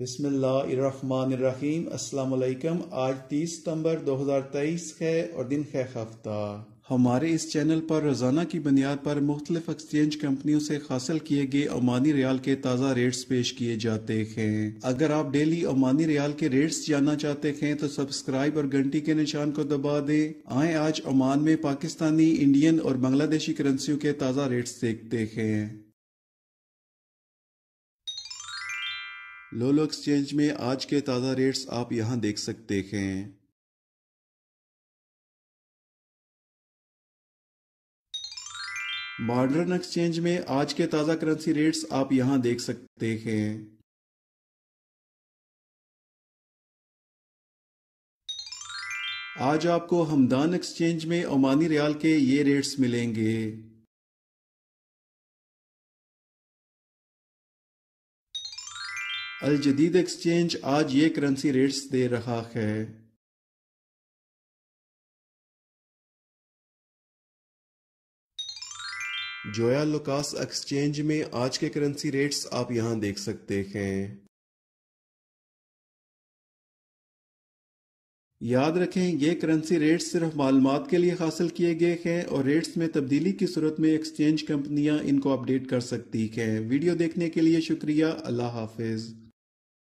बिस्मिल्लाहिर्रहमानिर्रहीम अस्सलाम वालेकुम आज 30 सितंबर 2023 है और दिन है हफ्ता हमारे इस चैनल पर रोजाना की बुनियाद पर मुख्तलिफ एक्सचेंज कंपनियों से हासिल किए गए ओमानी रियाल के ताज़ा रेट्स पेश किए जाते हैं अगर आप डेली ओमानी रियाल के रेट्स जानना चाहते हैं तो सब्सक्राइब और घंटी के निशान को दबा दें आए आज ओमान में पाकिस्तानी इंडियन और बांग्लादेशी करेंसियों के ताज़ा रेट्स देखते हैं लोलो एक्सचेंज में आज के ताज़ा रेट्स आप यहां देख सकते हैं मॉडर्न एक्सचेंज में आज के ताज़ा करेंसी रेट्स आप यहां देख सकते हैं आज आपको हमदान एक्सचेंज में ओमानी रियाल के ये रेट्स मिलेंगे अल जदीद एक्सचेंज आज ये करेंसी रेट्स दे रहा है जोया लुकास एक्सचेंज में आज के करेंसी रेट्स आप यहां देख सकते हैं याद रखें ये करेंसी रेट्स सिर्फ मालूम के लिए हासिल किए गए हैं और रेट्स में तब्दीली की सूरत में एक्सचेंज कंपनियां इनको अपडेट कर सकती हैं वीडियो देखने के लिए शुक्रिया अल्लाह हाफिज़